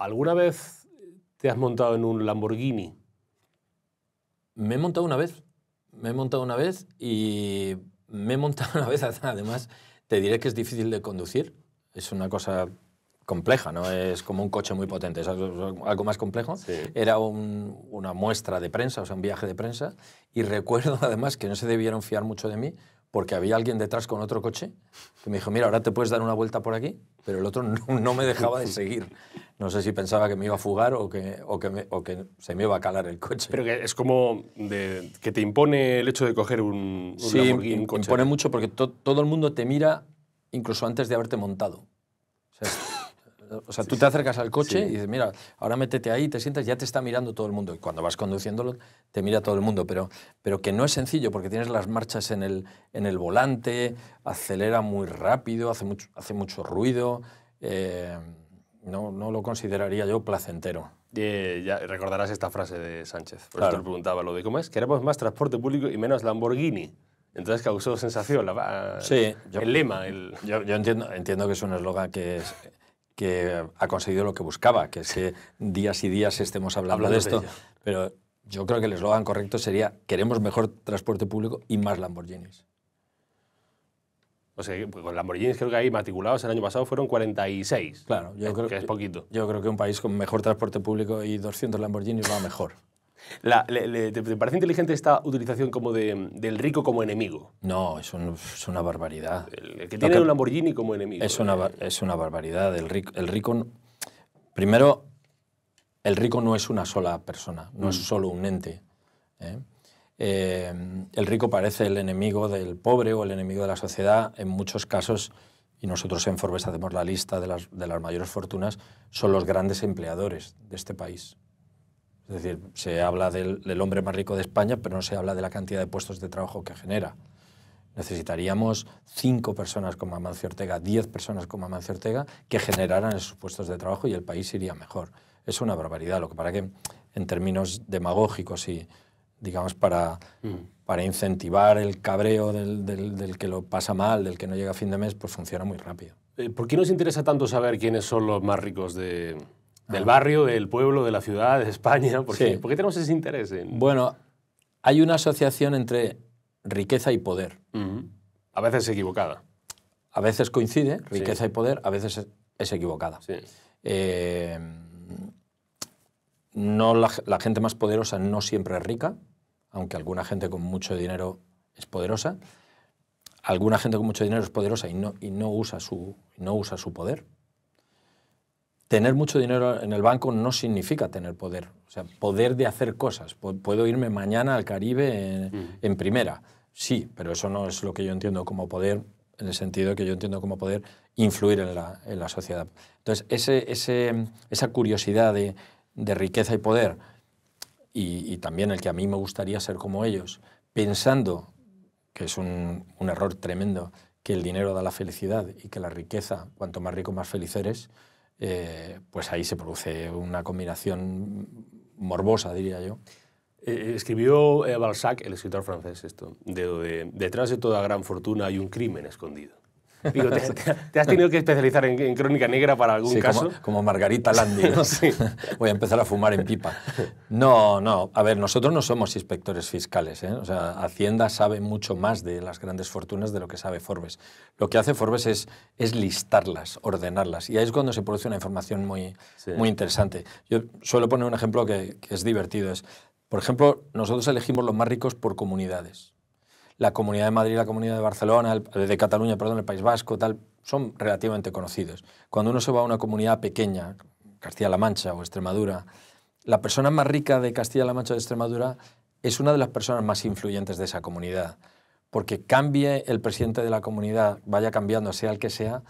¿Alguna vez te has montado en un Lamborghini? Me he montado una vez. Me he montado una vez y me he montado una vez. Además, te diré que es difícil de conducir. Es una cosa compleja, ¿no? Es como un coche muy potente, es algo, más complejo. Era una muestra de prensa, o sea, un viaje de prensa. Y recuerdo además que no se debieron fiar mucho de mí porque había alguien detrás con otro coche que me dijo, mira, ahora te puedes dar una vuelta por aquí, pero el otro no, me dejaba de seguir. No sé si pensaba que me iba a fugar o que, que, se me iba a calar el coche. Pero que es como que te impone el hecho de coger un, un sí, impone mucho porque todo el mundo te mira incluso antes de haberte montado o sea, tú te acercas al coche y dices, mira, ahora métete ahí, te sientas, ya te está mirando todo el mundo. Y cuando vas conduciéndolo, te mira todo el mundo, pero, pero que no es sencillo porque tienes las marchas en el, en el volante, acelera muy rápido, hace mucho, hace mucho ruido. Eh, no, no lo consideraría yo placentero. Eh, ya recordarás esta frase de Sánchez. Por eso te preguntaba lo de cómo es. Queremos más transporte público y menos Lamborghini. Entonces causó sensación la, el lema. Yo, entiendo, entiendo que es un eslogan que es, que ha conseguido lo que buscaba, que es que días y días estemos hablando, de esto. pero yo creo que el eslogan correcto sería queremos mejor transporte público y más Lamborghinis. O sea, con Lamborghinis creo que hay matriculados el año pasado fueron 46. Claro, yo creo que es poquito. Yo creo que un país con mejor transporte público y 200 Lamborghinis va mejor le, ¿Te parece inteligente esta utilización como del rico como enemigo? No, es, una barbaridad. El, que tiene un Lamborghini como enemigo. ¿eh? Es una, barbaridad. El rico, el rico, primero, el rico no es una sola persona, no es mm. solo un ente. ¿eh? Eh, el rico parece el enemigo del pobre o el enemigo de la sociedad. En muchos casos, y nosotros en Forbes hacemos la lista de las mayores fortunas, son los grandes empleadores de este país. Es decir, se habla del, hombre más rico de España, pero no se habla de la cantidad de puestos de trabajo que genera. Necesitaríamos cinco personas como Amancio Ortega, diez personas como Amancio Ortega, que generaran esos puestos de trabajo y el país iría mejor. Es una barbaridad, lo que para que en términos demagógicos y, digamos, para, mm. para incentivar el cabreo del, del que lo pasa mal, del que no llega a fin de mes, pues funciona muy rápido. Eh, ¿Por qué nos interesa tanto saber quiénes son los más ricos de, del barrio, del pueblo, de la ciudad, de España. ¿Por, qué? tenemos ese interés? Bueno, hay una asociación entre riqueza y poder. A veces es equivocada. A veces coincide, riqueza y poder, a veces es equivocada. Eh, no la, gente más poderosa no siempre es rica, aunque alguna gente con mucho dinero es poderosa. Alguna gente con mucho dinero es poderosa y no, y no, usa, su, no usa su poder tener mucho dinero en el banco no significa tener poder, o sea, poder de hacer cosas. Puedo irme mañana al Caribe en, primera, sí, pero eso no es lo que yo entiendo como poder, en el sentido que yo entiendo como poder influir en la, sociedad. Entonces, ese, ese, esa curiosidad de, riqueza y poder, y, también el que a mí me gustaría ser como ellos, pensando que es un, un error tremendo, que el dinero da la felicidad y que la riqueza, cuanto más rico, más feliz eres, eh, pues ahí se produce una combinación morbosa, diría yo. Eh, eh, escribió Balzac, el escritor francés, esto, de, detrás de toda gran fortuna hay un crimen escondido. Digo, te, has tenido que especializar en, crónica negra para algún caso? Como, Margarita Landi. Voy a empezar a fumar en pipa. No, no. A ver, nosotros no somos inspectores fiscales. ¿eh? O sea, Hacienda sabe mucho más de las grandes fortunas de lo que sabe Forbes. Lo que hace Forbes es, listarlas, ordenarlas. Y ahí es cuando se produce una información muy, muy interesante. Yo suelo poner un ejemplo que, que es divertido. Es, por ejemplo, nosotros elegimos los más ricos por comunidades la Comunidad de Madrid, la Comunidad de Barcelona, de Cataluña, perdón, el País Vasco, tal, son relativamente conocidos. Cuando uno se va a una comunidad pequeña, Castilla-La Mancha o Extremadura, la persona más rica de Castilla-La Mancha o de Extremadura es una de las personas más influyentes de esa comunidad. Porque cambie el presidente de la comunidad, vaya cambiando, sea el que sea,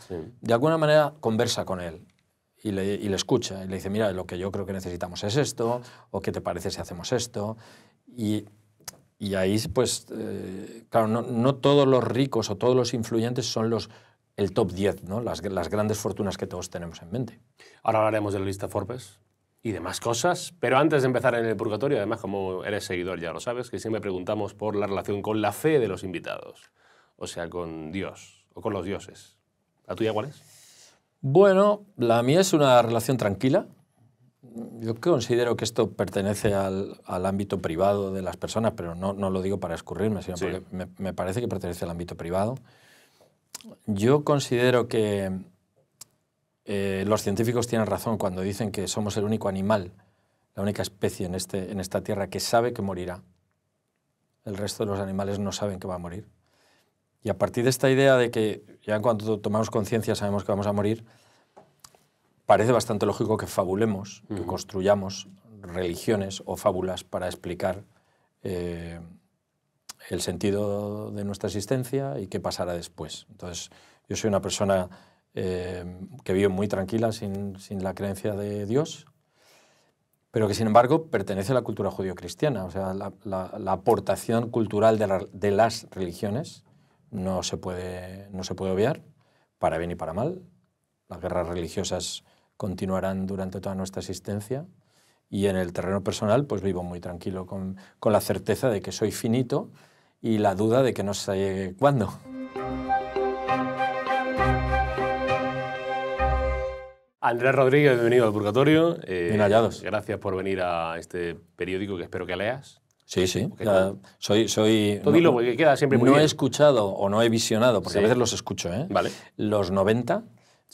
de alguna manera conversa con él y le, y le, escucha y le dice, mira, lo que yo creo que necesitamos es esto, o qué te parece si hacemos esto. Y y ahí, pues, eh, claro, no, todos los ricos o todos los influyentes son los el top 10, ¿no? las, las grandes fortunas que todos tenemos en mente. Ahora hablaremos de la lista Forbes y demás cosas, pero antes de empezar en el purgatorio, además como eres seguidor ya lo sabes, que siempre preguntamos por la relación con la fe de los invitados, o sea, con Dios o con los dioses. ¿La tuya cuál es? Bueno, la mía es una relación tranquila, yo considero que esto pertenece al, al, ámbito privado de las personas, pero no, no lo digo para escurrirme, sino porque me, parece que pertenece al ámbito privado. Yo considero que eh, los científicos tienen razón cuando dicen que somos el único animal, la única especie en, este, en esta tierra que sabe que morirá. El resto de los animales no saben que va a morir. Y a partir de esta idea de que ya en cuanto tomamos conciencia sabemos que vamos a morir, parece bastante lógico que fabulemos, que construyamos religiones o fábulas para explicar eh, el sentido de nuestra existencia y qué pasará después. Entonces, yo soy una persona eh, que vive muy tranquila sin, la creencia de Dios, pero que sin embargo pertenece a la cultura judío-cristiana. O sea, la, aportación cultural de, las religiones no se, puede, no se puede obviar, para bien y para mal. Las guerras religiosas continuarán durante toda nuestra existencia. Y en el terreno personal, pues vivo muy tranquilo, con, la certeza de que soy finito y la duda de que no sé cuándo. Andrés Rodríguez, bienvenido al Purgatorio. Eh, bien hallados. Gracias por venir a este periódico que espero que leas. Sí, sí. soy, soy, no, he escuchado o no he visionado, porque a veces los escucho, ¿eh? Vale. Los 90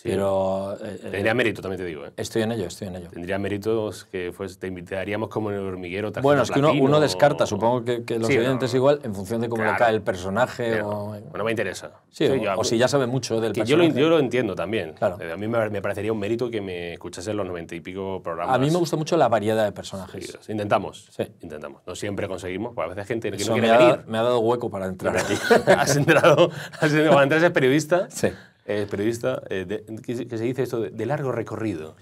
pero. Eh, eh, Tendría mérito, también te digo. ¿eh? Estoy en ello, estoy en ello. Tendría méritos que te invitaríamos como en el hormiguero. Bueno, es que uno, descarta, supongo que, que los oyentes igual, en función de cómo le cae el personaje. no me interesa. Sí, o, si ya sabe mucho del que personaje. Yo lo, entiendo también. A mí me, parecería un mérito que me escuchase los noventa y pico programas. A mí me gusta mucho la variedad de personajes. intentamos. Intentamos. No siempre conseguimos, a veces hay gente que no quiere me ha, me ha dado hueco para entrar has entrado. cuando entras, es periodista. Sí. Es eh, periodista, eh, que, se dice esto de, largo recorrido.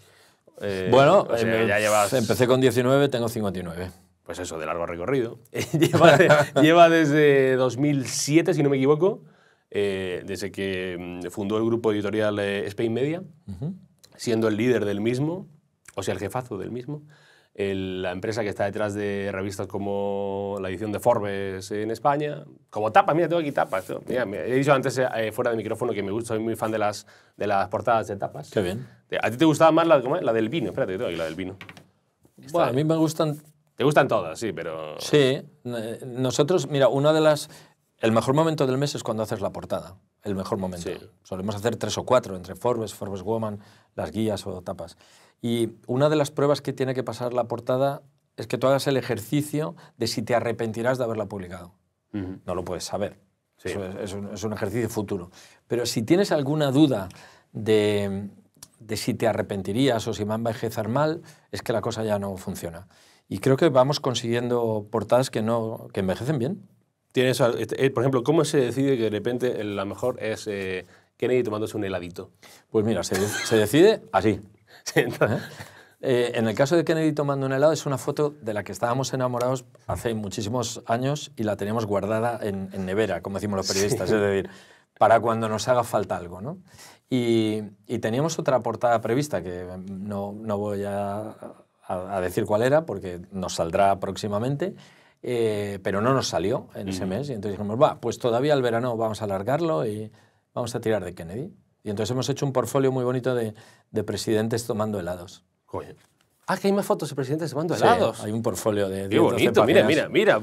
Eh, bueno, eh, empecé con 19, tengo 59. Pues eso, de largo recorrido. lleva, desde 2007, si no me equivoco, desde que mm, fundó el grupo editorial Spain Media, siendo el líder del mismo, o sea, el jefazo del mismo la empresa que está detrás de revistas como la edición de Forbes en España, como tapas, mira, tengo aquí tapas. he dicho antes eh, fuera de micrófono que me gusta, soy muy fan de las, de las portadas de tapas. Qué bien. ¿A ti te gustaba más la, la del vino? Espérate, tengo aquí la del vino. bueno, a mí me gustan... Te gustan todas, sí, pero... Sí. Nosotros, mira, una de las... El mejor momento del mes es cuando haces la portada. El mejor momento. Sí. Solemos hacer tres o cuatro, entre Forbes, Forbes Woman, las guías o tapas. Y una de las pruebas que tiene que pasar la portada es que tú hagas el ejercicio de si te arrepentirás de haberla publicado. No lo puedes saber. es, un, ejercicio futuro. Pero si tienes alguna duda de, si te arrepentirías o si va a envejecer mal, es que la cosa ya no funciona. Y creo que vamos consiguiendo portadas que, no, envejecen bien. Tienes, eh, por ejemplo, ¿cómo se decide que de repente la mejor es eh, Kennedy tomándose un heladito? Pues mira, se, se decide así. Eh, en el caso de Kennedy tomando un helado es una foto de la que estábamos enamorados hace muchísimos años y la teníamos guardada en, nevera, como decimos los periodistas, es decir, para cuando nos haga falta algo. ¿no? Y, teníamos otra portada prevista que no, no voy a, decir cuál era porque nos saldrá próximamente. Eh, pero no nos salió en ese mm. mes y entonces dijimos, va, pues todavía el verano vamos a alargarlo y vamos a tirar de Kennedy. Y entonces hemos hecho un portfolio muy bonito de, de presidentes tomando helados. ¡Coño! Ah, que hay más fotos de presidentes tomando helados. hay un portfolio de. Qué bonito, mira, mira, mira,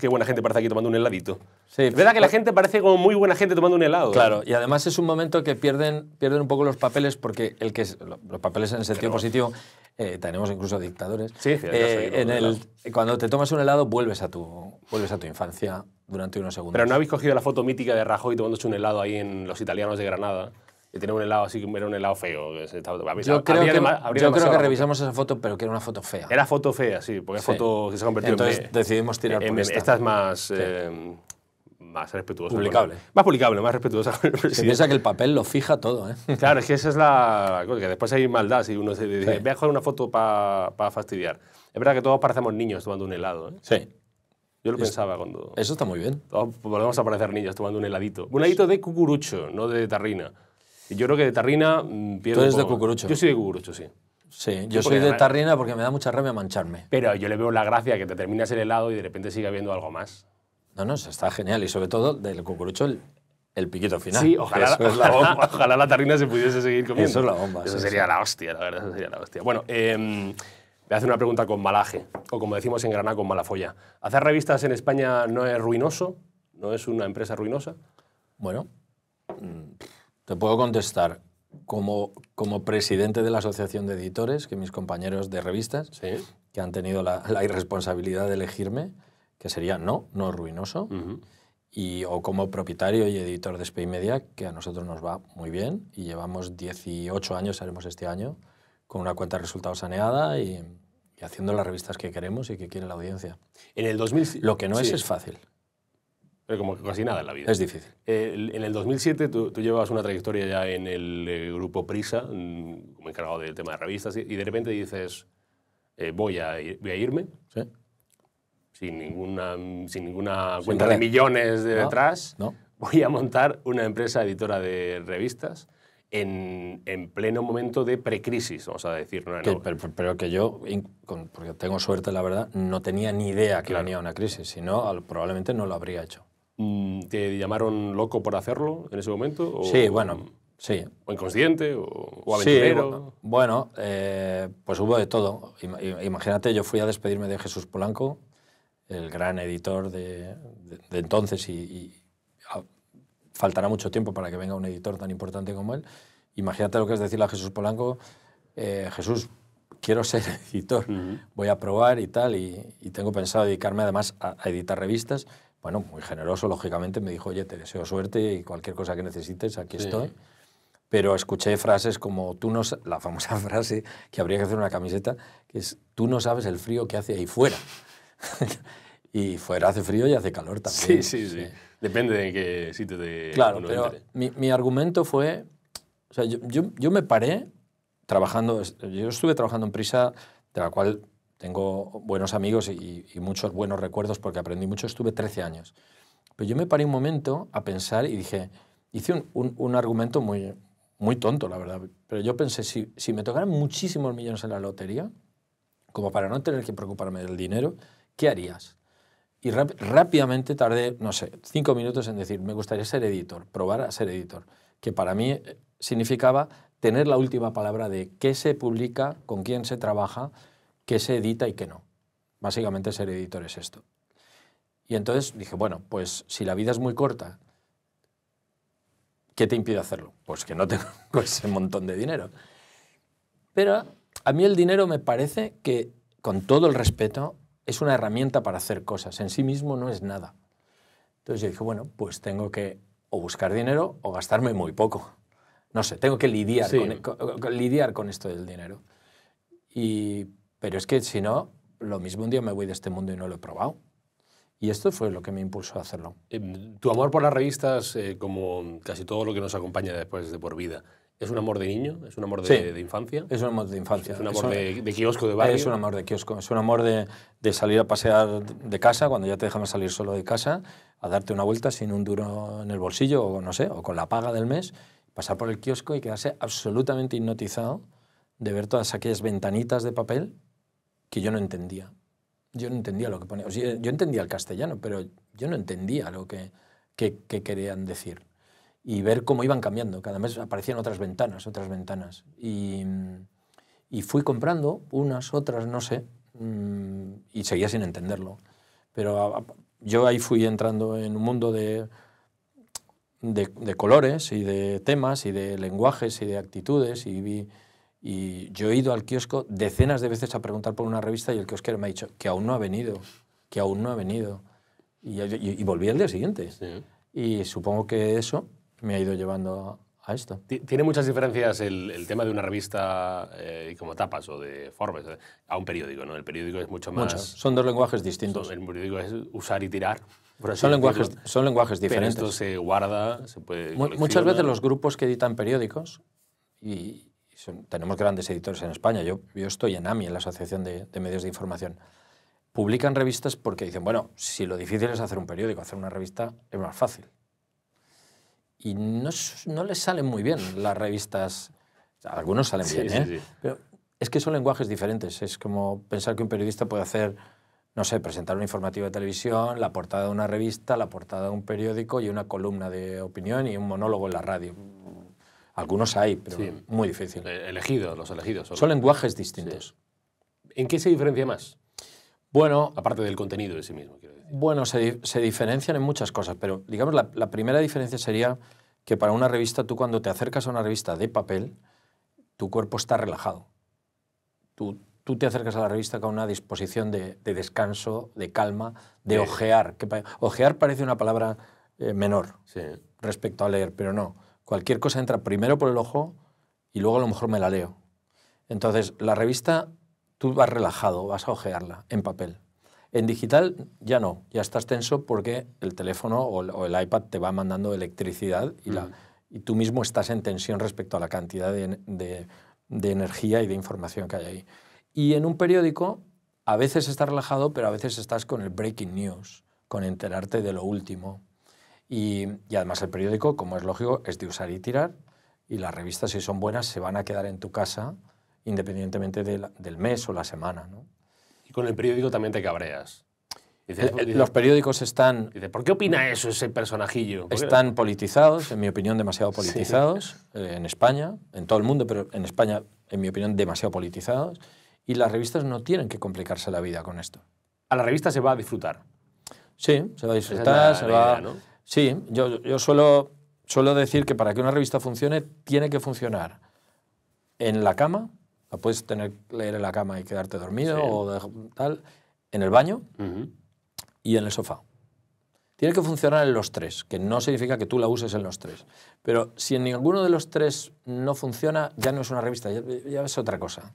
qué buena gente parece aquí tomando un heladito. Sí, es verdad que la pues gente parece como muy buena gente tomando un helado. ¿eh? Claro, y además es un momento que pierden, pierden un poco los papeles, porque el que los papeles en el sentido positivo, eh, tenemos incluso dictadores. Sí, eh, en el, cuando te tomas un helado, vuelves a, tu, vuelves a tu infancia durante unos segundos. Pero no habéis cogido la foto mítica de Rajoy tomándose un helado ahí en los italianos de Granada que tiene un helado así, que era un helado feo. yo creo, que, yo creo que revisamos esa foto, pero que era una foto fea. Era foto fea, sí, porque es foto que se ha convertido Entonces decidimos tirar por esta. Esta es más... Eh, más respetuosa. Publicable. más publicable, más respetuosa. Se piensa que el papel lo fija todo, ¿eh? Claro, es que esa es la que después hay maldad. Si uno se dice, voy a jugar una foto para fastidiar. Es verdad que todos parecemos niños tomando un helado, ¿eh? Sí. Yo lo pensaba cuando... Eso está muy bien. Todos volvemos a parecer niños tomando un heladito. Un heladito de cucurucho, no de tarrina. Yo creo que de Tarrina mm, pierdo. Tú eres de Cucurucho. Yo soy de Cucurucho, sí. Sí, yo soy de Tarrina porque me da mucha rabia mancharme. Pero yo le veo la gracia que te terminas el helado y de repente sigue habiendo algo más. No, no, está genial. Y sobre todo del cucurucho el, el piquito final. Sí, ojalá, la, tarrina se pudiese seguir comiendo. Eso es la bomba. Eso sería la hostia, la verdad, eso sería la hostia. Bueno, me em, hace una pregunta con malaje, o como decimos en Granada, con mala folla. ¿Hacer revistas en España no es ruinoso? ¿No es una empresa ruinosa? Bueno, te puedo contestar como, como presidente de la Asociación de Editores, que mis compañeros de revistas, que han tenido la, irresponsabilidad de elegirme, que sería no, no ruinoso, y, o como propietario y editor de Spain Media, que a nosotros nos va muy bien, y llevamos 18 años, haremos este año, con una cuenta de resultados saneada y, haciendo las revistas que queremos y que quiere la audiencia. En el 2000... Lo que no es es fácil como casi nada en la vida. Es difícil. en el 2007 tú, llevas una trayectoria ya en el eh, grupo Prisa, mm, como encargado del tema de revistas, y, de repente dices, eh, voy, a irme, sin ninguna, sin ninguna cuenta de millones detrás, voy a montar una empresa editora de revistas. En, pleno momento de precrisis, vamos a decir. Pero, que yo, porque tengo suerte, la verdad, no tenía ni idea que venía una crisis, sino probablemente no lo habría hecho. Mm, ¿Te llamaron loco por hacerlo en ese momento? sí, bueno, sí. ¿O inconsciente? ¿O, aventurero? bueno, eh, pues hubo de todo. Imagínate, yo fui a despedirme de Jesús Polanco, el gran editor de, entonces, y, faltará mucho tiempo para que venga un editor tan importante como él. Imagínate lo que es decirle a Jesús Polanco, eh, Jesús, quiero ser editor, voy a probar y tal, y, tengo pensado dedicarme además a editar revistas bueno, muy generoso, lógicamente, me dijo, oye, te deseo suerte y cualquier cosa que necesites, aquí estoy. Pero escuché frases como, tú no, la famosa frase que habría que hacer una camiseta, que es, tú no sabes el frío que hace ahí fuera. y fuera hace frío y hace calor también. Sí, sí, sí. Depende de qué sitio te... Claro, pero mi, argumento fue, o sea, yo me paré trabajando, yo estuve trabajando en Prisa, de la cual tengo buenos amigos y, muchos buenos recuerdos porque aprendí mucho, estuve 13 años. Pero yo me paré un momento a pensar y dije, hice un, un, argumento muy, muy tonto, la verdad, pero yo pensé, si, si me tocaran muchísimos millones en la lotería, como para no tener que preocuparme del dinero, ¿qué harías? Y rápidamente tardé, no sé, cinco minutos en decir, me gustaría ser editor, probar a ser editor, que para mí eh, significaba tener la última palabra de qué se publica, con quién se trabaja, qué se edita y qué no. Básicamente ser editor es esto. Y entonces dije, bueno, pues si la vida es muy corta, ¿qué te impide hacerlo? Pues que no tengo pues ese montón de dinero. Pero a mí el dinero me parece que, con todo el respeto, es una herramienta para hacer cosas. En sí mismo no es nada. Entonces yo dije, bueno, pues tengo que o buscar dinero o gastarme muy poco. No sé, tengo que lidiar, e, lidiar con esto del dinero. Y pero es que si no, lo mismo un día me voy de este mundo y no lo he probado. Y esto fue lo que me impulsó a hacerlo. Eh, tu amor por las revistas, eh, como casi todo lo que nos acompaña después de por vida, ¿es un amor de niño? ¿Es un amor de, infancia? Es un amor de infancia. ¿Es un amor de, kiosco de barrio? Es un amor de kiosco. Es un amor de, salir a pasear de casa, cuando ya te dejan salir solo de casa, a darte una vuelta sin un duro en el bolsillo, o no sé, o con la paga del mes, pasar por el kiosco y quedarse absolutamente hipnotizado de ver todas aquellas ventanitas de papel que yo no entendía. Yo no entendía lo que ponía. yo entendía el castellano, pero yo no entendía lo que, querían decir. Y ver cómo iban cambiando. Cada mes aparecían otras ventanas, otras ventanas. Y, fui comprando unas, otras, no sé. Mm, y seguía sin entenderlo. Pero yo ahí fui entrando en un mundo de, de, colores y de temas y de lenguajes y de actitudes y vi y yo he ido al kiosco decenas de veces a preguntar por una revista y el kiosquero me ha dicho que aún no ha venido, que aún no ha venido. Y, volví al día siguiente. Y supongo que eso me ha ido llevando a esto. Tiene muchas diferencias el, tema de una revista eh, como Tapas o de Forbes eh, a un periódico, ¿no? El periódico es mucho más... Son dos lenguajes distintos. el periódico es usar y tirar. Son lenguajes, son lenguajes diferentes. Pero esto se guarda, se puede... Muchas veces los grupos que editan periódicos y, tenemos grandes editores en España, yo, yo estoy en AMI, en la Asociación de, Medios de Información, publican revistas porque dicen, bueno, si lo difícil es hacer un periódico, hacer una revista es más fácil. Y no, les salen muy bien las revistas, algunos salen bien, ¿eh? pero es que son lenguajes diferentes, es como pensar que un periodista puede hacer, no sé, presentar un informativo de televisión, la portada de una revista, la portada de un periódico y una columna de opinión y un monólogo en la radio algunos hay, pero muy difícil. Eh, elegidos, los elegidos. Son lenguajes distintos. ¿En qué se diferencia más? Bueno, aparte del contenido de sí mismo, quiero decir. Bueno, se, diferencian en muchas cosas, pero digamos la, la, primera diferencia sería que para una revista, tú cuando te acercas a una revista de papel, tu cuerpo está relajado. Tú, tú te acercas a la revista con una disposición de, descanso, de calma, de ojear. Que, ojear parece una palabra eh, menor respecto a leer, pero no cualquier cosa entra primero por el ojo y luego a lo mejor me la leo. Entonces, la revista tú vas relajado, vas a ojearla en papel. En digital ya no, ya estás tenso porque el teléfono o el, iPad te va mandando electricidad mm. y, tú mismo estás en tensión respecto a la cantidad de energía y de información que hay ahí. Y en un periódico a veces estás relajado, pero a veces estás con el breaking news, con enterarte de lo último. Y, además el periódico, como es lógico, es de usar y tirar. Y las revistas, si son buenas, se van a quedar en tu casa independientemente del mes o la semana. ¿no? Y con el periódico también te cabreas. los periódicos están... ¿Por qué opina eso ese personajillo? Están politizados, en mi opinión, demasiado politizados eh, en España, en todo el mundo, pero en España, en mi opinión, demasiado politizados. Y las revistas no tienen que complicarse la vida con esto. A la revista se va a disfrutar. Sí, se va a disfrutar, se va... Sí, yo, yo suelo, suelo decir que para que una revista funcione, tiene que funcionar en la cama, la puedes tener, leer en la cama y quedarte dormido o tal, en el baño y en el sofá. Tiene que funcionar en los tres, que no significa que tú la uses en los tres. Pero si en ninguno de los tres no funciona, ya no es una revista, ya, ya es otra cosa.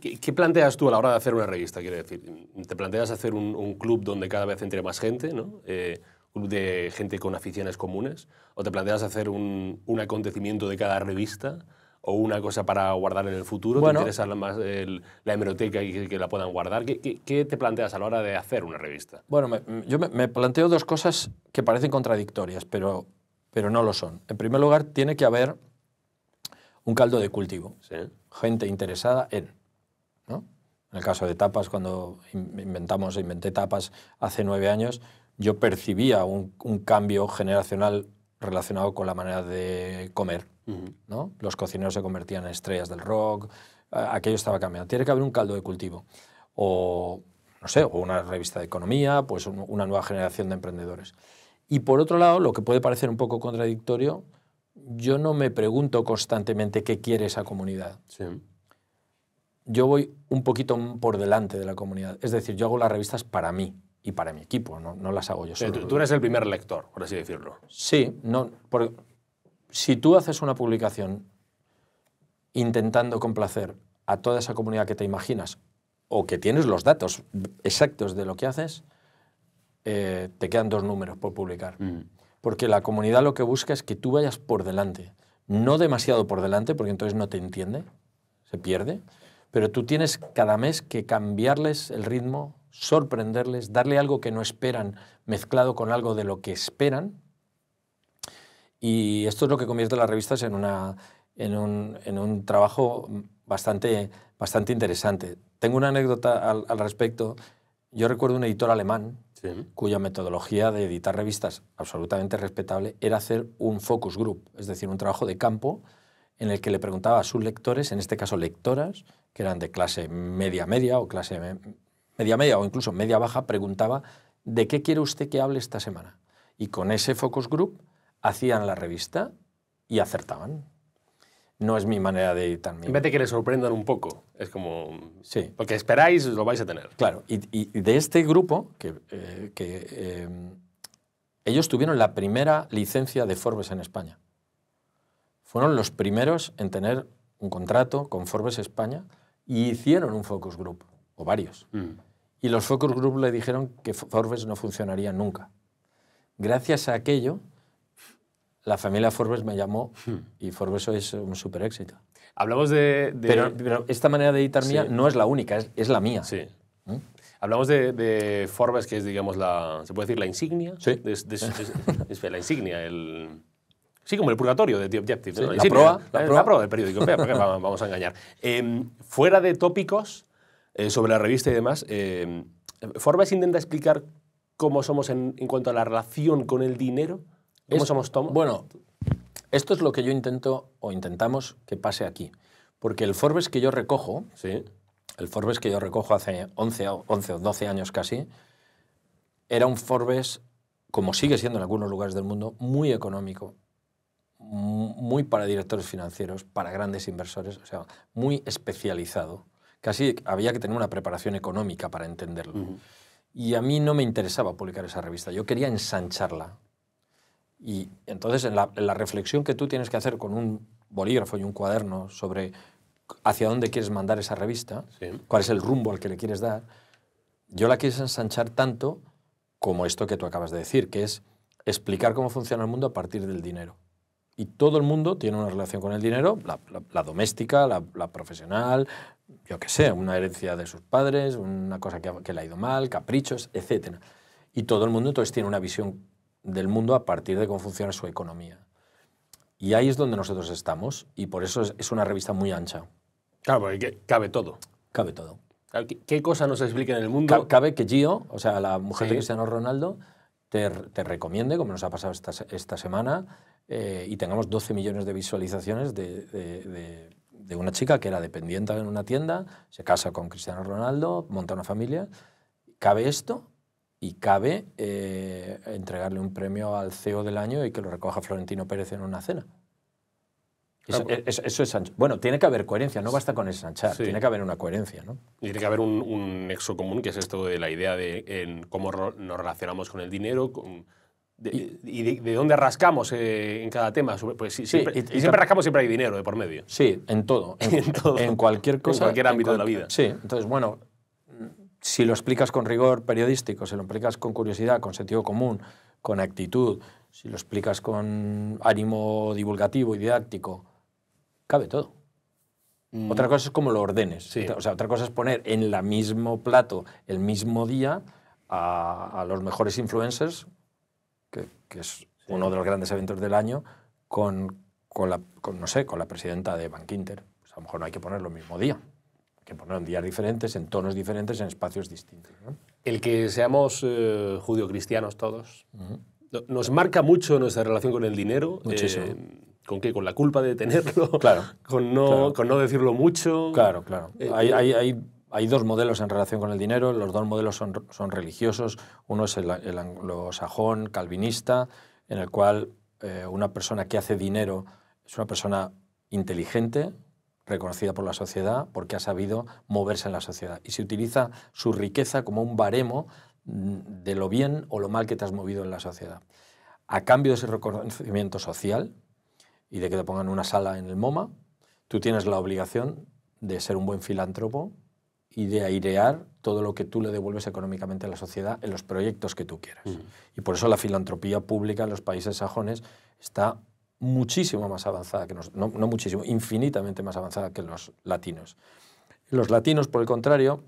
¿Qué, planteas tú a la hora de hacer una revista? Quiero decir, ¿te planteas hacer un, club donde cada vez entre más gente? ¿no? Eh, de gente con aficiones comunes? ¿O te planteas hacer un, acontecimiento de cada revista? ¿O una cosa para guardar en el futuro? Bueno, ¿Te interesa más la hemeroteca y que, la puedan guardar? ¿Qué, te planteas a la hora de hacer una revista? Bueno, mm, yo me, planteo dos cosas que parecen contradictorias, pero, pero no lo son. En primer lugar, tiene que haber un caldo de cultivo. Gente interesada en. En el caso de tapas, cuando inventamos, e inventé tapas hace nueve años, yo percibía un, cambio generacional relacionado con la manera de comer. ¿no? Los cocineros se convertían en estrellas del rock, aquello estaba cambiando. Tiene que haber un caldo de cultivo. O, no sé, una revista de economía, pues una nueva generación de emprendedores. Y por otro lado, lo que puede parecer un poco contradictorio, yo no me pregunto constantemente qué quiere esa comunidad. Yo voy un poquito por delante de la comunidad. Es decir, yo hago las revistas para mí y para mi equipo, no, no las hago yo solo. Tú, eres el primer lector, por así decirlo. Sí, no, porque si tú haces una publicación intentando complacer a toda esa comunidad que te imaginas o que tienes los datos exactos de lo que haces, eh, te quedan dos números por publicar. Mm. Porque la comunidad lo que busca es que tú vayas por delante. No demasiado por delante, porque entonces no te entiende, se pierde, pero tú tienes cada mes que cambiarles el ritmo sorprenderles, darle algo que no esperan mezclado con algo de lo que esperan. Y esto es lo que convierte las revistas en, una, en, un, trabajo bastante, bastante interesante. Tengo una anécdota al, respecto. Yo recuerdo un editor alemán cuya metodología de editar revistas, absolutamente respetable, era hacer un focus group, es decir, un trabajo de campo en el que le preguntaba a sus lectores, en este caso lectoras, que eran de clase media-media o clase media media o incluso media baja, preguntaba ¿de qué quiere usted que hable esta semana? Y con ese focus group hacían la revista y acertaban. No es mi manera de editar. En vez de que le sorprendan un poco, es como... Sí. porque esperáis lo vais a tener. Claro, y, de este grupo, que, eh, eh, ellos tuvieron la primera licencia de Forbes en España. Fueron los primeros en tener un contrato con Forbes España y hicieron un focus group, o varios. Mm y los focus group le dijeron que Forbes no funcionaría nunca. Gracias a aquello, la familia Forbes me llamó y Forbes es un super éxito. Hablamos de... Pero, esta manera de editar mía no es la única, es, la mía. Sí. ¿Mm? Hablamos de, Forbes, que es, digamos, la... ¿Se puede decir la insignia? Sí. es, la insignia, el... Sí, como el purgatorio de The Objective. Sí, La, prueba. la, prueba eh, del periódico. vamos a engañar. Em, fuera de tópicos, eh, sobre la revista y demás, eh, Forbes intenta explicar cómo somos en, cuanto a la relación con el dinero. ¿Cómo somos Tom? Bueno, esto es lo que yo intento o intentamos que pase aquí. Porque el Forbes que yo recojo, sí. el Forbes que yo recojo hace 11, 11 o 12 años casi, era un Forbes, como sigue siendo en algunos lugares del mundo, muy económico, muy para directores financieros, para grandes inversores, o sea, muy especializado. Casi había que tener una preparación económica para entenderlo. Y a mí no me interesaba publicar esa revista, yo quería ensancharla. Y entonces en la, reflexión que tú tienes que hacer con un bolígrafo y un cuaderno sobre hacia dónde quieres mandar esa revista, cuál es el rumbo al que le quieres dar, yo la quise ensanchar tanto como esto que tú acabas de decir, que es explicar cómo funciona el mundo a partir del dinero. Y todo el mundo tiene una relación con el dinero, la, doméstica, la, profesional, yo qué sé, una herencia de sus padres, una cosa que, que le ha ido mal, caprichos, etc. Y todo el mundo entonces tiene una visión del mundo a partir de cómo funciona su economía. Y ahí es donde nosotros estamos y por eso es, una revista muy ancha. Claro, porque cabe todo. Cabe todo. ¿Qué, cosa nos explica en el mundo? cabe que Gio, o sea, la mujer de Cristiano Ronaldo, te, te, recomiende, como nos ha pasado esta, esta semana, eh, y tengamos 12 millones de visualizaciones de de una chica que era dependiente en una tienda, se casa con Cristiano Ronaldo, monta una familia. ¿Cabe esto? Y cabe eh, entregarle un premio al CEO del año y que lo recoja Florentino Pérez en una cena. Eso, ah, es, Bueno, tiene que haber coherencia, no basta con ensanchar, tiene que haber una coherencia. tiene que haber un, un, nexo común, que es esto de la idea de cómo nos relacionamos con el dinero, con, y, de, dónde rascamos eh, en cada tema? Pues y, siempre rascamos, siempre hay dinero de por medio. Sí, en todo. En, cualquier cosa. En cualquier ámbito de la vida. Sí, entonces, bueno, si lo explicas con rigor periodístico, si lo explicas con curiosidad, con sentido común, con actitud, si lo explicas con ánimo divulgativo y didáctico, cabe todo. Mm. Otra cosa es cómo lo ordenes. O sea, otra cosa es poner en el mismo plato, el mismo día, a, a los mejores influencers que, es uno de los grandes eventos del año, con, la, no sé, con la presidenta de Bank Inter. Pues a lo mejor no hay que ponerlo el mismo día, hay que ponerlo en días diferentes, en tonos diferentes, en espacios distintos. El que seamos eh, judio-cristianos todos nos marca mucho nuestra relación con el dinero. Eh, ¿Con qué? ¿Con la culpa de tenerlo? Claro. ¿Con no, decirlo mucho? Claro, claro. Eh, hay hay dos modelos en relación con el dinero, los dos modelos son, son religiosos, uno es el, anglosajón calvinista, en el cual eh, una persona que hace dinero es una persona inteligente, reconocida por la sociedad, porque ha sabido moverse en la sociedad, y se utiliza su riqueza como un baremo mm, de lo bien o lo mal que te has movido en la sociedad. A cambio de ese reconocimiento social y de que te pongan una sala en el MoMA, tú tienes la obligación de ser un buen filántropo, y de airear todo lo que tú le devuelves económicamente a la sociedad en los proyectos que tú quieras. Y por eso la filantropía pública en los países sajones está muchísimo más avanzada que no, no muchísimo, infinitamente más avanzada que los latinos. Los latinos, por el contrario,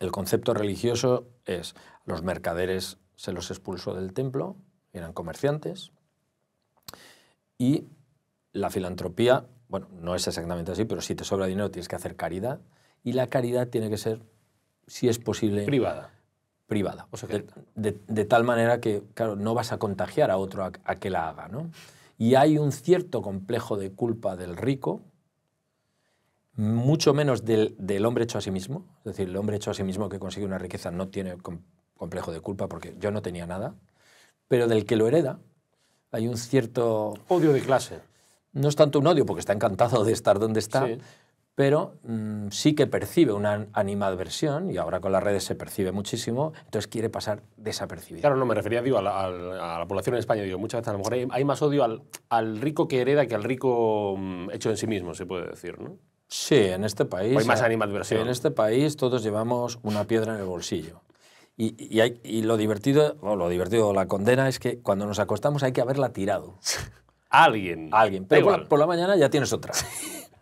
el concepto religioso es los mercaderes se los expulsó del templo, eran comerciantes, y la filantropía, bueno, no es exactamente así, pero si te sobra dinero tienes que hacer caridad, y la caridad tiene que ser, si es posible... Privada. Privada. O sea, de, tal manera que, claro, no vas a contagiar a otro a, que la haga, ¿no? Y hay un cierto complejo de culpa del rico, mucho menos del, hombre hecho a sí mismo. Es decir, el hombre hecho a sí mismo que consigue una riqueza no tiene complejo de culpa porque yo no tenía nada, pero del que lo hereda hay un cierto... Odio de clase. No es tanto un odio porque está encantado de estar donde está, pero mm, sí que percibe una animadversión, y ahora con las redes se percibe muchísimo, entonces quiere pasar desapercibido. Claro, no, me refería digo, a, la, población en España, digo, muchas veces a lo mejor hay, más odio al, al, rico que hereda que al rico mm, hecho en sí mismo, se puede decir, ¿no? Sí, en este país... hay más eh, animadversión. En este país todos llevamos una piedra en el bolsillo. Y, y, lo divertido, o lo divertido de la condena es que cuando nos acostamos hay que haberla tirado. Alguien. Alguien. Pero por la, por la mañana ya tienes otra.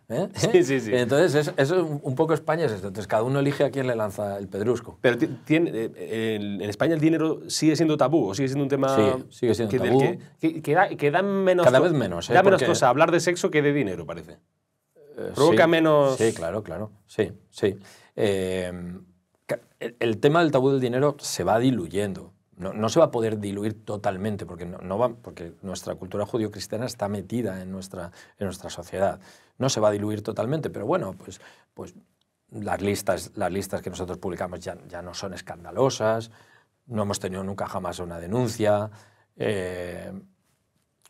¿Eh? Sí, Entonces, eso, un poco España esto. Entonces, cada uno elige a quién le lanza el pedrusco. Pero eh, en España el dinero sigue siendo tabú, o sigue siendo un tema. que, tabú. da, menos. Cada vez menos. ¿eh? Da hablar de sexo que de dinero, parece. Eh, Provoca menos. Sí, claro, claro. Sí, sí. Em, el, tema del tabú del dinero se va diluyendo. No, se va a poder diluir totalmente porque, nuestra cultura judío cristiana está metida en nuestra sociedad no se va a diluir totalmente, pero bueno, pues, pues las, listas, las listas que nosotros publicamos ya, ya no son escandalosas, no hemos tenido nunca jamás una denuncia. Eh,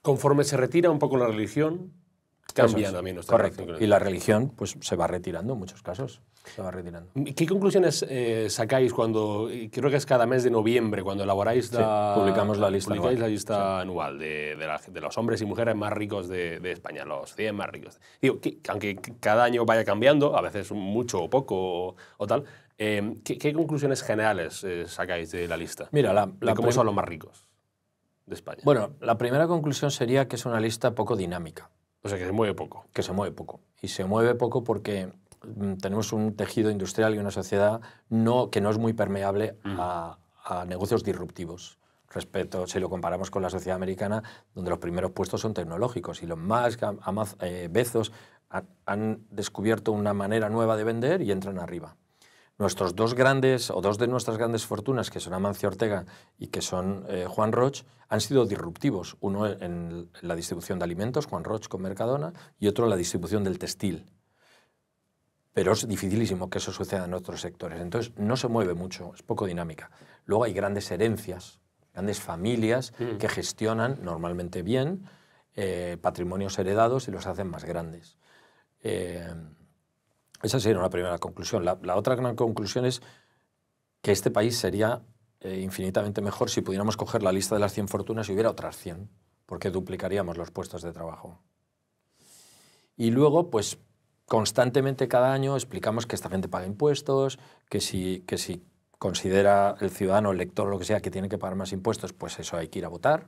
Conforme se retira un poco la religión, cambia también nuestra Correcto. Y la religión pues, se va retirando en muchos casos. Se va retirando. Mm, ¿Qué conclusiones eh, sacáis cuando, eh, creo que es cada mes de noviembre, cuando elaboráis la, publicamos la lista, publicáis La lista anual de, de, los hombres y mujeres más ricos de, de España, los 100 más ricos? Digo, que, aunque cada año vaya cambiando, a veces mucho o poco o, tal, eh, ¿qué, conclusiones generales sacáis de la lista? Mira, la, de ¿Cómo son los más ricos de España? Bueno, la primera conclusión sería que es una lista poco dinámica. O sea, que se mueve poco. Que se mueve poco. Y se mueve poco porque Mm, tenemos un tejido industrial y una sociedad no, que no es muy permeable a, negocios disruptivos respecto, si lo comparamos con la sociedad americana, donde los primeros puestos son tecnológicos. Y los más eh, Bezos han, descubierto una manera nueva de vender y entran arriba. Nuestros dos grandes, o dos de nuestras grandes fortunas, que son Amancio Ortega y que son eh, Juan Roch, han sido disruptivos. Uno en la distribución de alimentos, Juan Roch con Mercadona, y otro en la distribución del textil, pero es dificilísimo que eso suceda en otros sectores. Entonces, no se mueve mucho, es poco dinámica. Luego hay grandes herencias, grandes familias mm. que gestionan normalmente bien eh, patrimonios heredados y los hacen más grandes. Eh, esa sería una primera conclusión. La, otra gran conclusión es que este país sería eh, infinitamente mejor si pudiéramos coger la lista de las 100 fortunas y hubiera otras 100, porque duplicaríamos los puestos de trabajo. Y luego, pues constantemente cada año explicamos que esta gente paga impuestos, que si, que si considera el ciudadano, el lector, lo que sea, que tiene que pagar más impuestos, pues eso hay que ir a votar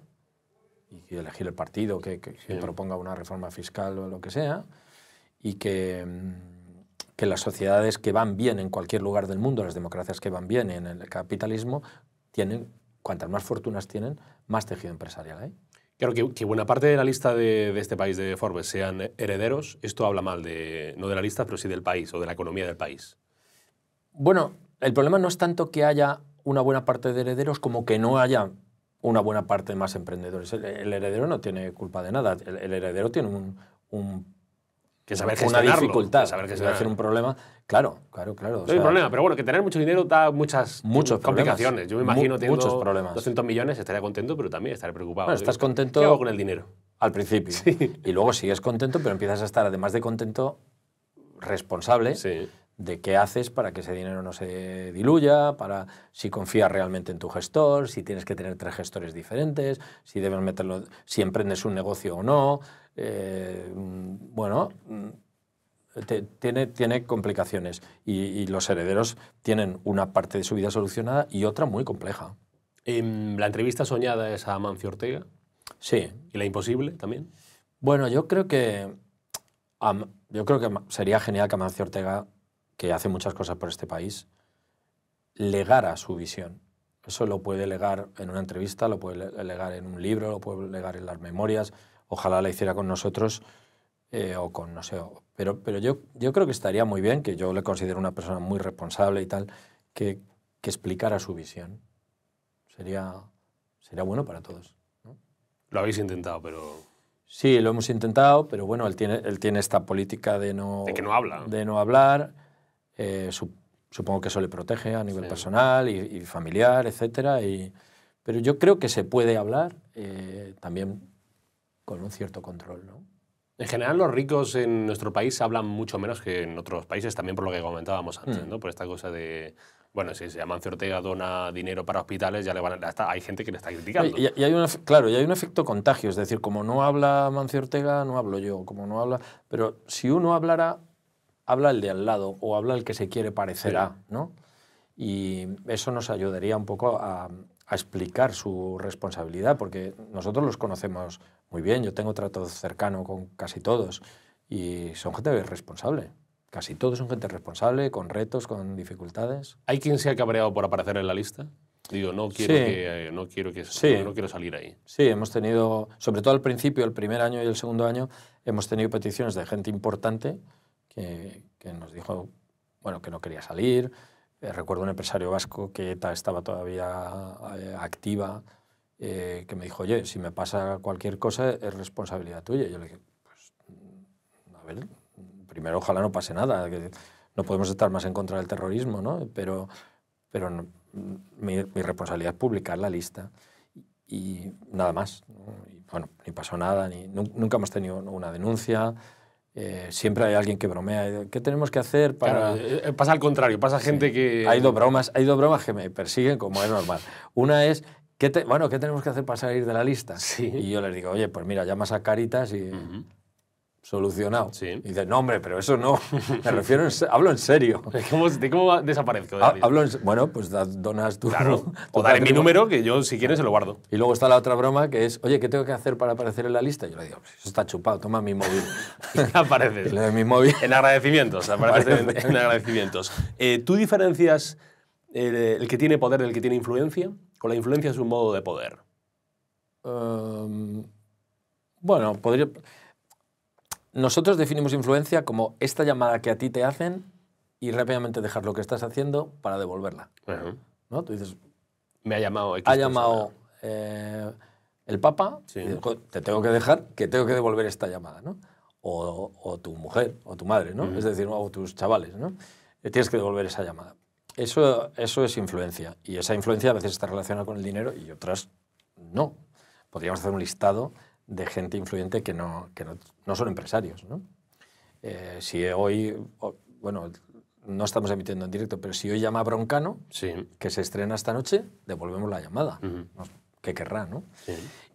y elegir el partido que, proponga una reforma fiscal o lo que sea, y que, que, las sociedades que van bien en cualquier lugar del mundo, las democracias que van bien en el capitalismo, tienen, cuantas más fortunas tienen, más tejido empresarial hay. Claro, que, buena parte de la lista de, este país de Forbes sean herederos, esto habla mal de, no de la lista, pero sí del país o de la economía del país. Bueno, el problema no es tanto que haya una buena parte de herederos como que no haya una buena parte de más emprendedores. El, heredero no tiene culpa de nada. El, heredero tiene un, un que saber una dificultad, que a hacer un problema. Claro, claro, claro. No hay problema, pero bueno, que tener mucho dinero da muchas complicaciones. Yo me imagino teniendo muchos problemas. 200 millones, estaría contento, pero también estaré preocupado. estás contento. con el dinero? Al principio. Y luego sigues contento, pero empiezas a estar, además de contento, responsable de qué haces para que ese dinero no se diluya, para si confías realmente en tu gestor, si tienes que tener tres gestores diferentes, si debes meterlo, si emprendes un negocio o no. Eh, bueno, tiene, tiene complicaciones y, los herederos tienen una parte de su vida solucionada y otra muy compleja. ¿La entrevista soñada es a Mancio Ortega? Sí. ¿Y la imposible también? Bueno, yo creo que, yo creo que sería genial que Amancio Ortega, que hace muchas cosas por este país, legara su visión. Eso lo puede legar en una entrevista, lo puede legar en un libro, lo puede legar en las memorias, ojalá la hiciera con nosotros eh, o con, no sé, pero, pero yo, yo creo que estaría muy bien, que yo le considero una persona muy responsable y tal, que, que explicara su visión. Sería, sería bueno para todos. Lo habéis intentado, pero... Sí, lo hemos intentado, pero bueno, él tiene, él tiene esta política de no... De que no habla. De no hablar. Eh, supongo que eso le protege a nivel personal y, familiar, etcétera. Y, pero yo creo que se puede hablar. Eh, también con un cierto control, ¿no? En general, los ricos en nuestro país hablan mucho menos que en otros países, también por lo que comentábamos antes, mm. ¿no? Por esta cosa de, bueno, si se Mancio Ortega dona dinero para hospitales, ya le van hasta hay gente que le está criticando. Y, hay claro, y hay un efecto contagio, es decir, como no habla Mancio Ortega, no hablo yo, como no habla, pero si uno hablara, habla el de al lado o habla el que se quiere parecer a, ¿no? Y eso nos ayudaría un poco a, a explicar su responsabilidad, porque nosotros los conocemos muy bien, yo tengo trato cercano con casi todos y son gente responsable. Casi todos son gente responsable, con retos, con dificultades. ¿Hay quien se ha cabreado por aparecer en la lista? Digo, no quiero, que, eh, no quiero que no quiero salir ahí. Sí, hemos tenido, sobre todo al principio, el primer año y el segundo año, hemos tenido peticiones de gente importante que, que nos dijo, bueno, que no quería salir. Eh, recuerdo un empresario vasco que estaba todavía eh, activa eh, que me dijo, oye, si me pasa cualquier cosa es responsabilidad tuya. yo le dije, pues, mm, a ver, primero ojalá no pase nada, que no podemos estar más en contra del terrorismo, ¿no? Pero, pero mm, mi, responsabilidad es publicar la lista y nada más. bueno, ni pasó nada, ni, nunca hemos tenido una denuncia, eh, siempre hay alguien que bromea. Eh, ¿Qué tenemos que hacer para...? pasa al contrario, pasa gente que... Ha ido bromas, ha bromas que me persiguen como es normal. Una es, ¿Qué bueno, ¿qué tenemos que hacer para salir de la lista? Y yo les digo, oye, pues mira, llamas a Caritas y... Solucionado. Y dice, no, hombre, pero eso no. Me refiero, hablo en serio. ¿Cómo, de cómo desaparezco? hablo bueno, pues donas tú. o daré mi número, que yo, si quieres, se lo guardo. Y luego está la otra broma, que es, oye, ¿qué tengo que hacer para aparecer en la lista? Y yo le digo, pues eso está chupado, toma mi móvil. apareces. En agradecimientos, apareces en, agradecimientos. Eh, ¿Tú diferencias el que tiene poder del que tiene influencia? ¿O la influencia es un modo de poder? Em, bueno, podría... Nosotros definimos influencia como esta llamada que a ti te hacen y rápidamente dejar lo que estás haciendo para devolverla. ¿No? Tú dices... Me ha llamado X Ha llamado eh, el Papa, te tengo que dejar, que tengo que devolver esta llamada, O, tu mujer, o tu madre, ¿no? Es decir, o tus chavales, ¿no? Eh, tienes que devolver esa llamada. Eso, eso es influencia. Y esa influencia a veces está relacionada con el dinero y otras no. Podríamos hacer un listado de gente influyente que no, que no, son empresarios. ¿no? Eh, si hoy, bueno, no estamos emitiendo en directo, pero si hoy llama Broncano, que se estrena esta noche, devolvemos la llamada. Que querrá, ¿no?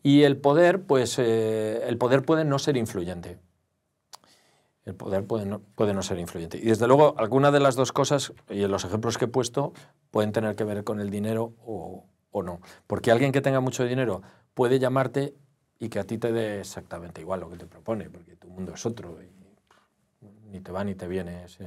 Y el poder, pues eh, el poder puede no ser influyente, el poder puede no, ser influyente. Y desde luego, alguna de las dos cosas, y en los ejemplos que he puesto, pueden tener que ver con el dinero o, no. Porque alguien que tenga mucho dinero puede llamarte y que a ti te dé exactamente igual lo que te propone, porque tu mundo es otro y ni te va ni te viene ese,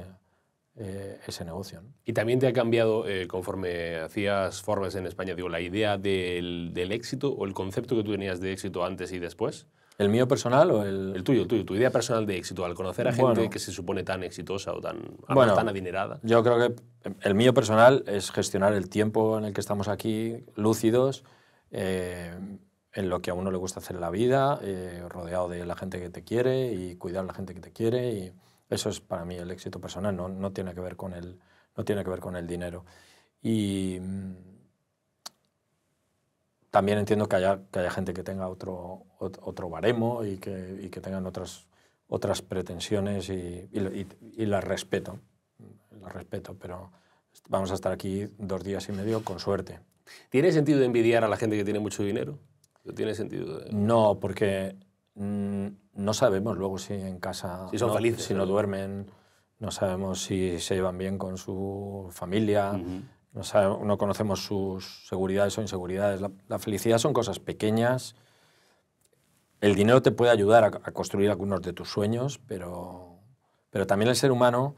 eh, negocio. Y también te ha cambiado, eh, conforme hacías Forbes en España, digo, la idea del, del éxito o el concepto que tú tenías de éxito antes y después. ¿El mío personal o el...? El tuyo, tu idea personal de éxito, al conocer a gente que se supone tan exitosa o tan, tan adinerada. Yo creo que el mío personal es gestionar el tiempo en el que estamos aquí, lúcidos, eh, en lo que a uno le gusta hacer en la vida, eh, rodeado de la gente que te quiere y cuidar a la gente que te quiere. Y eso es para mí el éxito personal, no, no tiene, que ver con el, no tiene que ver con el dinero. Y mm, también entiendo que haya, que haya gente que tenga otro, otro baremo y que, y que tengan otras, otras pretensiones y, las respeto. Las respeto, pero vamos a estar aquí dos días y medio con suerte. ¿Tiene sentido envidiar a la gente que tiene mucho dinero? ¿No tiene sentido? No, porque mm, no sabemos luego si en casa... Si son no, felices. Si no duermen, no sabemos si se llevan bien con su familia no, conocemos sus seguridades o inseguridades. La, felicidad son cosas pequeñas. El dinero te puede ayudar a, construir algunos de tus sueños, pero, pero también el ser humano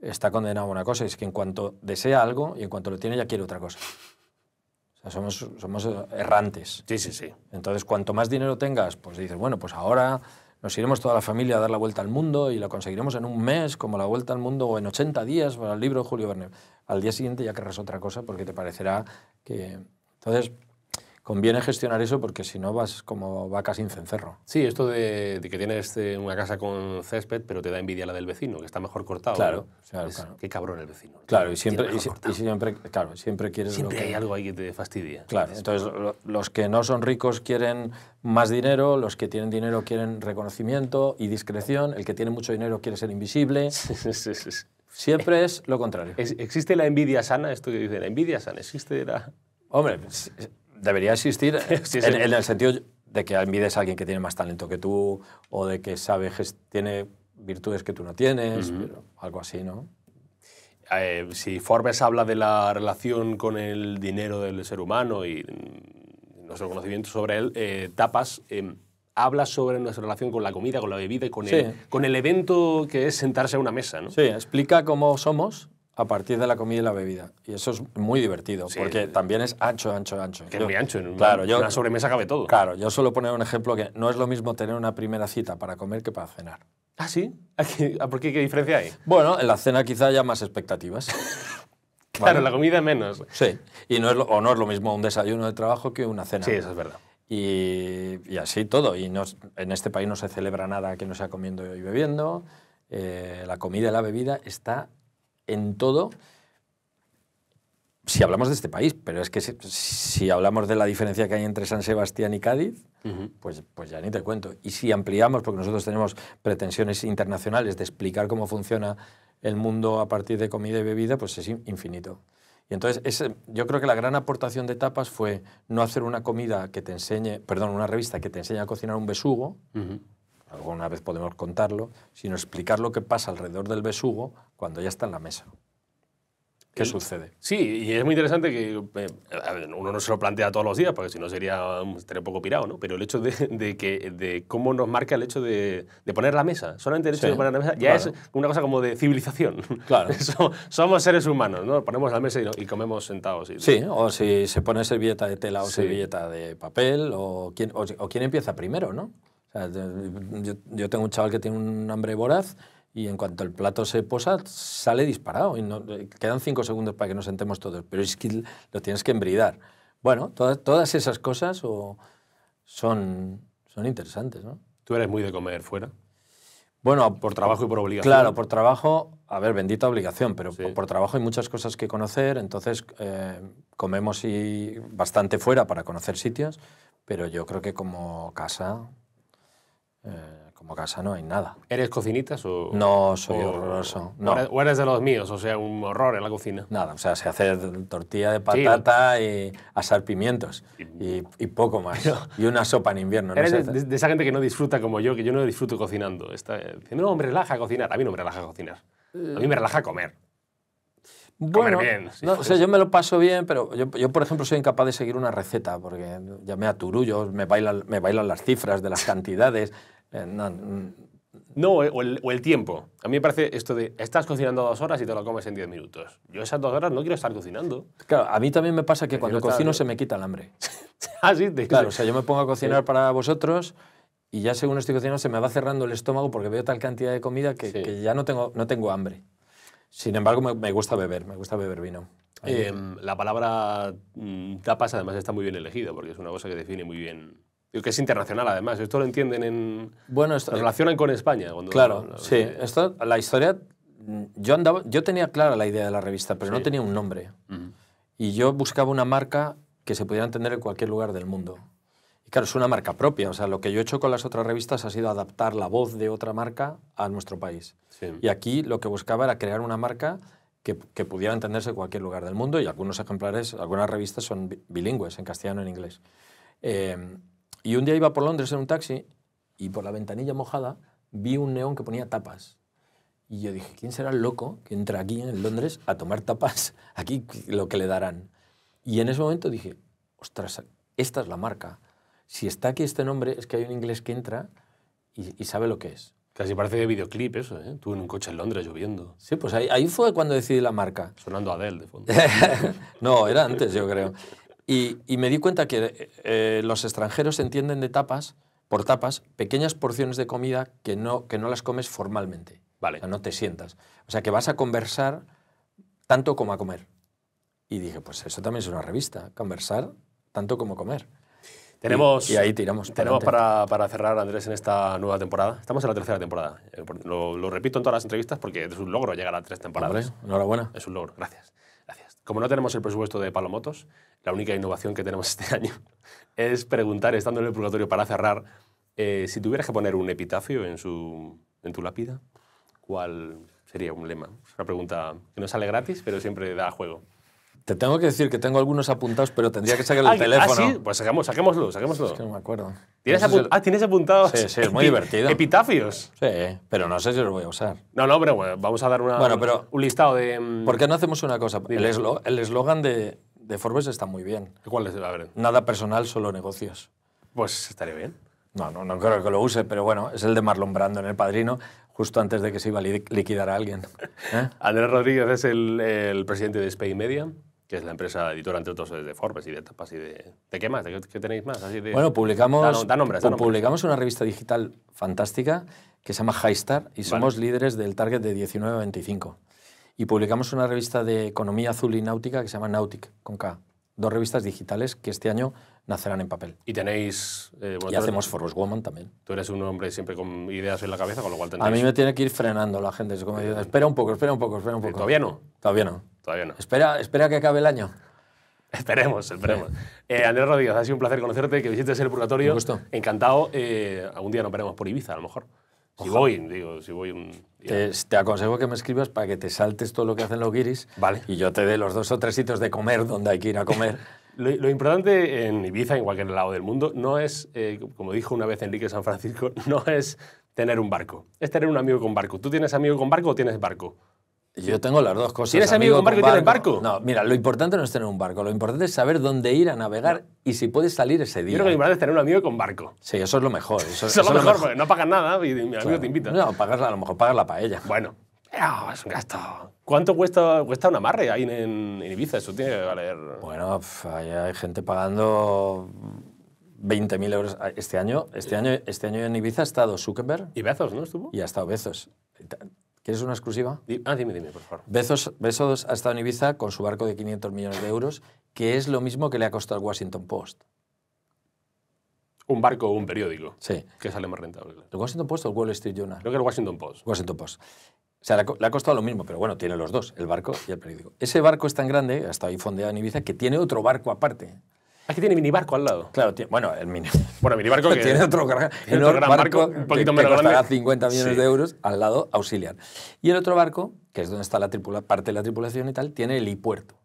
está condenado a una cosa, es que en cuanto desea algo y en cuanto lo tiene ya quiere otra cosa. somos, somos errantes. Sí, sí, sí. Entonces, cuanto más dinero tengas, pues dices, bueno, pues ahora nos iremos toda la familia a dar la vuelta al mundo y la conseguiremos en un mes, como la vuelta al mundo, o en 80 días, para el libro de Julio Verne. Al día siguiente ya querrás otra cosa porque te parecerá que... Entonces, Conviene gestionar eso porque si no vas como vaca sin cencerro. Sí, esto de, que tienes eh, una casa con césped, pero te da envidia la del vecino, que está mejor cortado. Claro, Qué cabrón el vecino. Claro, y siempre, y, siempre, claro, siempre quieres. Siempre que... hay algo ahí que te fastidia. Claro, entonces los que no son ricos quieren más dinero, los que tienen dinero quieren reconocimiento y discreción, el que tiene mucho dinero quiere ser invisible. Siempre es lo contrario. ¿Existe la envidia sana? Esto que dice, la envidia sana, existe la... Hombre, debería existir En, el sentido de que envides a alguien que tiene más talento que tú o de que sabe tiene virtudes que tú no tienes, algo así, ¿no? Eh, si Forbes habla de la relación con el dinero del ser humano y mm, nuestro conocimiento sobre él, eh, Tapas em, habla sobre nuestra relación con la comida, con la bebida y con, el, con el evento que es sentarse a una mesa. ¿no? Sí, explica cómo somos a partir de la comida y la bebida. Y eso es muy divertido, porque también es ancho, ancho, ancho. Que es muy ancho, en una sobremesa cabe todo. Claro, yo suelo poner un ejemplo que no es lo mismo tener una primera cita para comer que para cenar. ¿Ah, sí? qué, ¿Por qué? diferencia hay? Bueno, en la cena quizá haya más expectativas. claro, en la comida menos. Sí, y no es o no es lo mismo un desayuno de trabajo que una cena. Sí, eso es verdad. Y, así todo. Y en este país no se celebra nada que no sea comiendo y bebiendo. Eh, la comida y la bebida está en todo si hablamos de este país, pero es que si, hablamos de la diferencia que hay entre San Sebastián y Cádiz, pues, pues ya ni te cuento. Y si ampliamos, porque nosotros tenemos pretensiones internacionales de explicar cómo funciona el mundo a partir de comida y bebida, pues es infinito. Y entonces yo creo que la gran aportación de tapas fue no hacer una comida que te enseñe, perdón, una revista que te enseñe a cocinar un besugo, alguna vez podemos contarlo, sino explicar lo que pasa alrededor del besugo cuando ya está en la mesa. ¿Qué sucede? Sí, y es muy interesante que eh, uno no se lo plantea todos los días, porque si no sería um, un poco pirado, ¿no? Pero el hecho de, que, de cómo nos marca el hecho de, de poner la mesa, solamente el hecho de poner la mesa ya es una cosa como de civilización. Claro. somos seres humanos, ¿no? Ponemos la mesa y, comemos sentados. sí, o si se pone servilleta de tela o servilleta de papel, o quién, o quién empieza primero, ¿no? O yo, tengo un chaval que tiene un hambre voraz y en cuanto el plato se posa, sale disparado. Y quedan cinco segundos para que nos sentemos todos, pero es que lo tienes que embridar. Bueno, todas esas cosas son, son interesantes, ¿no? ¿Tú eres muy de comer fuera? Bueno, por trabajo y por obligación. Claro, por trabajo, a ver, bendita obligación, pero por, trabajo hay muchas cosas que conocer, entonces eh, comemos y bastante fuera para conocer sitios, pero yo creo que como casa eh, como casa no hay nada. ¿Eres cocinitas o...? No, soy horroroso. O, eres, de los míos, o sea, un horror en la cocina. Nada, o sea, se hace tortilla de patata y asar pimientos y, poco más. y una sopa en invierno. de, esa gente que no disfruta como yo, que yo no disfruto cocinando. Está, eh, no, me relaja cocinar. A mí no me relaja cocinar. A mí me eh. relaja comer. Bueno, bien, o sea, yo me lo paso bien, pero yo, por ejemplo, soy incapaz de seguir una receta porque ya me aturullo, me me bailan las cifras de las cantidades. Eh, no, o, el, tiempo. A mí me parece esto de, estás cocinando dos horas y te lo comes en diez minutos. Yo esas dos horas no quiero estar cocinando. Claro, a mí también me pasa que cuando cocino se me quita el hambre. ah, sí, Claro, o sea, yo me pongo a cocinar para vosotros y ya según estoy cocinando se me va cerrando el estómago porque veo tal cantidad de comida que, ya no tengo, no tengo hambre. Sin embargo, me, gusta beber, me gusta beber vino. Em, la palabra mm, tapas además está muy bien elegida porque es una cosa que define muy bien que es internacional además, esto lo entienden en... Bueno, esto, eh, relacionan con España. claro, sí. la historia, mm, yo, andaba, yo tenía clara la idea de la revista, pero no tenía un nombre. Y yo buscaba una marca que se pudiera entender en cualquier lugar del mundo. Y claro, es una marca propia, o sea, lo que yo he hecho con las otras revistas ha sido adaptar la voz de otra marca a nuestro país. Y aquí lo que buscaba era crear una marca que, que, pudiera entenderse en cualquier lugar del mundo y algunos ejemplares, algunas revistas son bilingües, en castellano y en inglés. Eh, y un día iba por Londres en un taxi y por la ventanilla mojada vi un neón que ponía tapas. Y yo dije, ¿quién será el loco que entra aquí en Londres a tomar tapas? Aquí lo que le darán. Y en ese momento dije, ostras, esta es la marca. Si está aquí este nombre, es que hay un inglés que entra y, sabe lo que es. Casi parece de videoclip eso, ¿eh? Tú en un coche en Londres lloviendo. Sí, pues ahí, fue cuando decidí la marca. Sonando Adele de fondo. no, era antes, yo creo. Y, me di cuenta que eh, los extranjeros entienden de tapas, por tapas, pequeñas porciones de comida que no, que no las comes formalmente. Vale. O no te sientas. O sea, que vas a conversar tanto como a comer. Y dije, pues eso también es una revista, conversar tanto como comer. Tenemos, y, ahí tiramos. Tenemos para, para, cerrar, Andrés, en esta nueva temporada. Estamos en la tercera temporada. Eh, lo, repito en todas las entrevistas porque es un logro llegar a tres temporadas. enhorabuena. Es un logro, gracias. Como no tenemos el presupuesto de Palomotos, la única innovación que tenemos este año es preguntar, estando en el purgatorio para cerrar, eh, si tuvieras que poner un epitafio en, en tu lápida, ¿cuál sería un lema? Es una pregunta que no sale gratis, pero siempre da juego. Te tengo que decir que tengo algunos apuntados, pero tendría que sacar el ah, teléfono. ¿Ah, sí? Pues saquémoslo, saquémoslo. Es que no me acuerdo. ¿Tienes, ah, ¿tienes apuntados? Sí, sí, es muy divertido. Epitafios. Sí, pero no sé si los voy a usar. No, no, pero bueno, vamos a dar una, bueno, pero, un listado de. Mm, ¿Por qué no hacemos una cosa? El eslogan de, Forbes está muy bien. ¿Cuál es? la haber? Nada personal, solo negocios. Pues estaría bien. No, no, creo que lo use, pero bueno, es el de Marlon Brando en El Padrino, justo antes de que se iba a liquidar a alguien. ¿eh? Andrés Rodríguez es el, el presidente de Spain Media que es la empresa editora, entre otros, de Forbes y de Tapas y de... ¿De qué más? ¿De qué, tenéis más? bueno, publicamos, publicamos una revista digital fantástica que se llama High Star y somos líderes del target de 19 a 25. Y publicamos una revista de economía azul y náutica que se llama Nautic, con K. Dos revistas digitales que este año nacerán en papel. Y tenéis... Eh, hacemos Forbes Woman también. Tú eres un hombre siempre con ideas en la cabeza, con lo cual tendréis... A mí me tiene que ir frenando la gente. Es eh, espera un poco, espera un poco, espera un eh, poco. ¿Todavía no? Todavía no. Todavía no. Espera, espera que acabe el año. Esperemos, esperemos. Andrés Rodríguez, ha sido un placer conocerte, que visites el purgatorio. Encantado. algún día nos veremos por Ibiza, a lo mejor. Si voy, digo, si voy un... Te, aconsejo que me escribas para que te saltes todo lo que hacen los guiris. Vale. Y yo te dé los dos o tres sitios de comer donde hay que ir a comer. Lo, importante en Ibiza, en cualquier lado del mundo, no es, eh, como dijo una vez Enrique San Francisco, no es tener un barco, es tener un amigo con barco. ¿Tú tienes amigo con barco o tienes barco? Yo tengo las dos cosas. ¿Tienes amigo, con barco y tienes barco? No, mira, lo importante no es tener un barco, lo importante es saber dónde ir a navegar y si puedes salir ese día. Yo creo que lo importante es tener un amigo con barco. Sí, eso es lo mejor. Eso, es lo mejor, porque no pagas nada y mi amigo te invita. No, pagas, a lo mejor pagas la paella. Bueno, es un gasto. ¿Cuánto cuesta, cuesta un amarre ahí en, Ibiza? Eso tiene que valer. Bueno, hay gente pagando 20.000 euros ah, este año. Este, año. este año en Ibiza ha estado Zuckerberg. Y Bezos, ¿no? Estuvo. Y ha estado Bezos. ¿Quieres una exclusiva? Ah, dime, dime, por favor. Bezos, ha estado en Ibiza con su barco de 500 millones de euros, que es lo mismo que le ha costado al Washington Post. Un barco o un periódico. Sí. Que sale más rentable. ¿El Washington Post o el Wall Street Journal? Creo que el Washington Post. Washington Post. O sea, le ha, costado lo mismo, pero bueno, tiene los dos, el barco y el periódico. Ese barco es tan grande, hasta ahí fondeado en Ibiza, que tiene otro barco aparte. Ah, es que tiene minibarco al lado. Claro, bueno, el mini, bueno, minibarco que tiene otro, barco, otro barco, un poquito que, 50 millones de euros al lado auxiliar. Y el otro barco, que es donde está la tripula, parte de la tripulación y tal, tiene el hipuerto.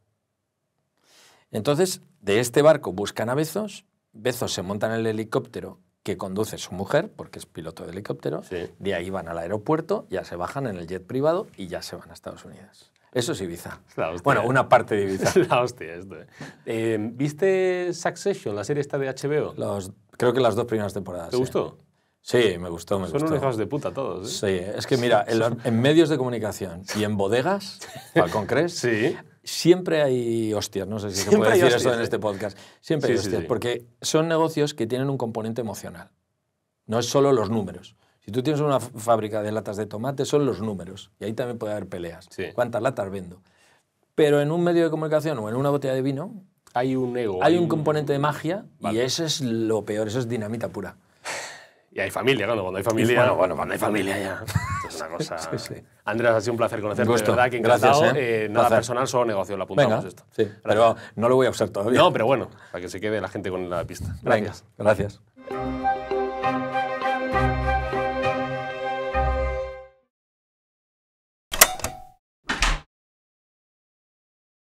Entonces, de este barco buscan a Bezos, Bezos se montan en el helicóptero que conduce su mujer, porque es piloto de helicóptero, de ahí van al aeropuerto, ya se bajan en el jet privado y ya se van a Estados Unidos. Eso es Ibiza. bueno, ¿eh? una parte de Ibiza. la hostia esto. ¿eh? eh, ¿Viste Succession, la serie esta de HBO? creo que las dos primeras temporadas. ¿Te gustó? Sí, me gustó, me Son gustó. unos hijos de puta todos. ¿eh? Sí, es que mira, en, medios de comunicación y en bodegas, con Crest, sí siempre hay hostias, no sé si se puede decir en este podcast. Siempre hay hostias, porque son negocios que tienen un componente emocional. No es solo los números. Si tú tienes una fábrica de latas de tomate, son los números. Y ahí también puede haber peleas. ¿Cuántas latas vendo? Pero en un medio de comunicación o en una botella de vino. Hay un ego. Hay, un, componente de magia y eso es lo peor, eso es dinamita pura. Y hay familia, claro, cuando hay familia. Bueno, bueno, cuando hay familia ya. Es una cosa. Andrés, ha sido un placer conocerte. De verdad que encantado. Gracias, ¿eh? Eh, nada personal, solo negocio, lo apuntamos esto. Sí, no lo voy a usar todavía. No, pero bueno, para que se quede la gente con la pista. Gracias. gracias.